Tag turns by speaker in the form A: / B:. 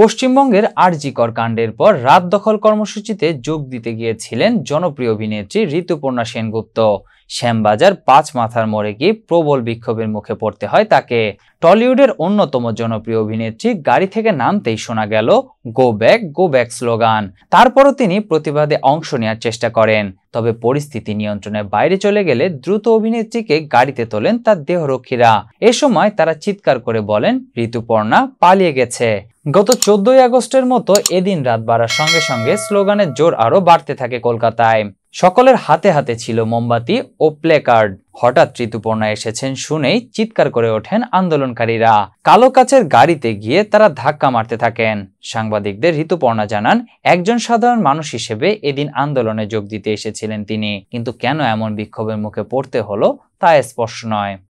A: পশ্চিমবঙ্গের আরজিকর কাণ্ডের পর রাত দখল কর্মসূচিতে যোগ দিতে গিয়েছিলেন জনপ্রিয় অভিনেত্রী ঋতুপর্ণা সেনগুপ্ত শ্যামবাজার পাঁচ মাথার মোড়ে গিয়ে প্রবল বিক্ষোভের মুখে পড়তে হয় তাকে টলিউডের অন্যতম জনপ্রিয় অভিনেত্রী গাড়ি থেকে নামতেই শোনা গেল go back go back slogan তারপরও তিনি প্রতিবাদে অংশ নেওয়ার চেষ্টা করেন তবে পরিস্থিতি নিয়ন্ত্রণের বাইরে চলে গেলে দ্রুত অভিনেত্রীকে গাড়িতে তোলেন তার দেহরক্ষীরা এ সময় তারা চিৎকার করে বলেন ঋতুপর্ণা পালিয়ে গেছে গত চোদ্দই আগস্টের মতো এদিন রাত বাড়ার সঙ্গে সঙ্গে স্লোগানের জোর আরও বাড়তে থাকে কলকাতায় সকলের হাতে হাতে ছিল মোমবাতি ও প্লে কার্ড হঠাৎ ঋতুপর্ণা এসেছেন শুনেই চিৎকার করে ওঠেন আন্দোলনকারীরা কালো কাচের গাড়িতে গিয়ে তারা ধাক্কা মারতে থাকেন সাংবাদিকদের ঋতুপর্ণা জানান একজন সাধারণ মানুষ হিসেবে এদিন আন্দোলনে যোগ দিতে এসেছিলেন তিনি কিন্তু কেন এমন বিক্ষোভের মুখে পড়তে হলো তা স্পষ্ট নয়